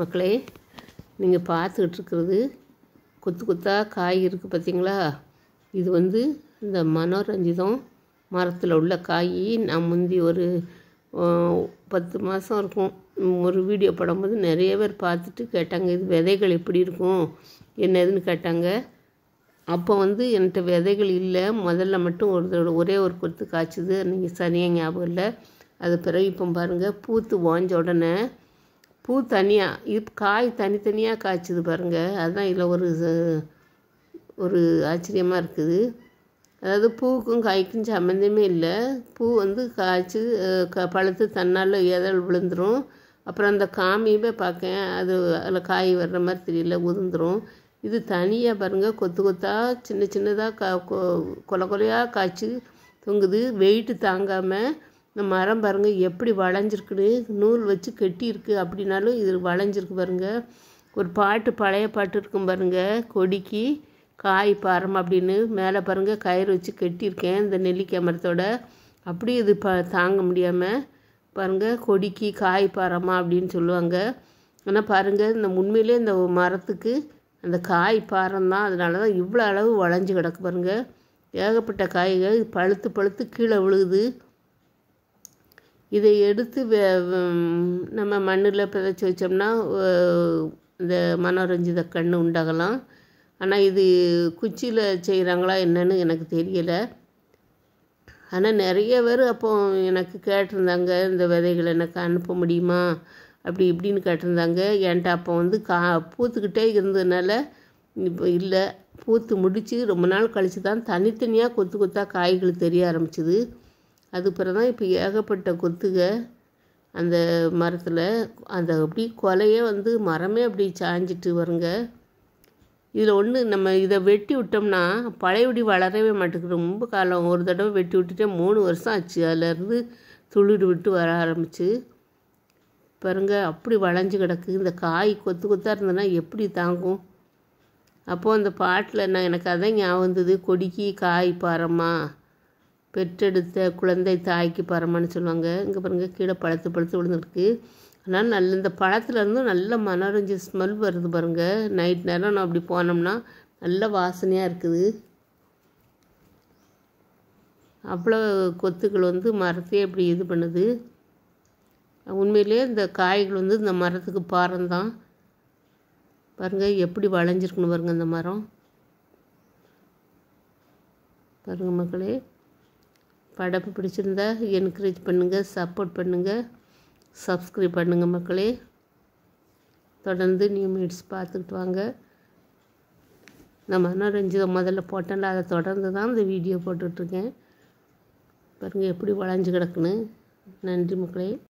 மக்களே நீங்கள் பார்த்துக்கிட்டு இருக்கிறது கொத்து கொத்தாக காய் இருக்குது பார்த்தீங்களா இது வந்து இந்த மனோரஞ்சிதம் மரத்தில் உள்ள காய் நான் முந்தி ஒரு பத்து மாதம் இருக்கும் ஒரு வீடியோ படும்போது நிறைய பேர் பார்த்துட்டு கேட்டாங்க இது விதைகள் எப்படி இருக்கும் என்ன ஏதுன்னு கேட்டாங்க அப்போ வந்து என்கிட்ட விதைகள் இல்லை முதல்ல மட்டும் ஒரு ஒரே ஒரு கொத்து காய்ச்சிது நீங்கள் சரியாக ஞாபகம் இல்லை அது பிறகு இப்போ பாருங்கள் பூத்து வாஞ்ச உடனே பூ தனியாக இப் காய் தனித்தனியாக காய்ச்சிது பாருங்கள் அதுதான் இதில் ஒரு ஒரு ஆச்சரியமாக இருக்குது அதாவது பூவுக்கும் காய்க்கும் சம்மந்தமே இல்லை பூ வந்து காய்ச்சி க பழுத்து தன்னால் எதழ் விழுந்துடும் அப்புறம் அந்த காமியுமே பார்க்கேன் அது அதில் காய் வர்ற மாதிரி தெரியல உதிர்ந்துடும் இது தனியாக பாருங்கள் கொத்து கொத்தாக சின்ன சின்னதாக கா கொலை கொலையாக காய்ச்சி தொங்குது வெயிட்டு தாங்காமல் இந்த மரம் பாருங்கள் எப்படி வளைஞ்சிருக்குன்னு நூல் வச்சு கட்டியிருக்கு அப்படின்னாலும் இது வளைஞ்சிருக்கு பாருங்க ஒரு பாட்டு பழைய பாட்டு இருக்கும் பாருங்க கொடிக்கு காய் பாரம் அப்படின்னு மேலே பாருங்கள் கயிறு வச்சு கட்டியிருக்கேன் இந்த நெல்லிக்காய் மரத்தோட அப்படி இது ப தாங்க முடியாமல் பாருங்கள் கொடிக்கு காய் பாரமா அப்படின்னு சொல்லுவாங்க ஆனால் பாருங்கள் இந்த உண்மையிலே இந்த மரத்துக்கு அந்த காய் பாரம் தான் அதனால தான் இவ்வளோ அளவு வளைஞ்சு கிடக்கு பாருங்கள் ஏகப்பட்ட காய்கள் பழுத்து பழுத்து கீழே விழுகுது இதை எடுத்து நம்ம மண்ணில் பிதைச்சி வச்சோம்னா இந்த மனோரஞ்சித கண் உண்டாகலாம் ஆனால் இது குச்சியில் செய்கிறாங்களா என்னன்னு எனக்கு தெரியலை ஆனால் நிறைய பேர் அப்போ எனக்கு கேட்டிருந்தாங்க இந்த விதைகளை எனக்கு அனுப்ப முடியுமா அப்படி இப்படின்னு கேட்டிருந்தாங்க என்கிட்ட அப்போ வந்து கா பூத்துக்கிட்டே இருந்ததுனால இப்போ இல்லை பூத்து முடித்து ரொம்ப நாள் கழித்து தான் தனித்தனியாக கொத்து கொத்தாக காய்கள் தெரிய ஆரம்பிச்சிது அது தான் இப்போ ஏகப்பட்ட கொத்துக அந்த மரத்தில் அந்த அப்படி கொலையே வந்து மரமே அப்படி சாஞ்சிட்டு வருங்க இதில் ஒன்று நம்ம இதை வெட்டி விட்டோம்னா பழையபடி வளரவே மாட்டேங்குது ரொம்ப காலம் ஒரு தடவை வெட்டி விட்டுட்டே மூணு வருஷம் ஆச்சு அதுலேருந்து துளிடு விட்டு வர ஆரம்பிச்சு பாருங்க அப்படி வளைஞ்சு கிடக்கு இந்த காய் கொத்து கொத்தாக இருந்ததுன்னா எப்படி தாங்கும் அப்போது அந்த பாட்டில் நான் எனக்கு அதான் ஞாபகம் வந்தது கொடிக்கி காய் பாரம்மா பெற்றெடுத்த குழந்தை தாய்க்கு பரமான்னு சொல்லுவாங்க இங்கே பாருங்கள் கீழே பழுத்து பழுத்து விழுந்துருக்கு ஆனால் நல்ல இந்த பழத்துலேருந்து நல்ல மனோரஞ்ச ஸ்மெல் வருது பாருங்கள் நைட் நேரம் நான் அப்படி போனோம்னா நல்ல வாசனையாக இருக்குது அவ்வளோ கொத்துக்கள் வந்து மரத்தையே இப்படி இது பண்ணுது உண்மையிலே இந்த காய்கள் வந்து இந்த மரத்துக்கு பாரம் தான் பாருங்கள் எப்படி வளைஞ்சிருக்குன்னு பாருங்கள் இந்த மரம் பாருங்கள் மக்களே படம் பிடிச்சிருந்தா என்கரேஜ் பண்ணுங்கள் சப்போர்ட் பண்ணுங்கள் சப்ஸ்கிரைப் பண்ணுங்கள் மக்களே தொடர்ந்து நியூ மீட்ஸ் பார்த்துக்கிட்டு வாங்க நான் மனோரஞ்சிதம் முதல்ல போட்டேன்ல அதை தொடர்ந்து தான் இந்த வீடியோ போட்டுட்ருக்கேன் பாருங்கள் எப்படி வளைஞ்சு கிடக்குன்னு நன்றி மக்களே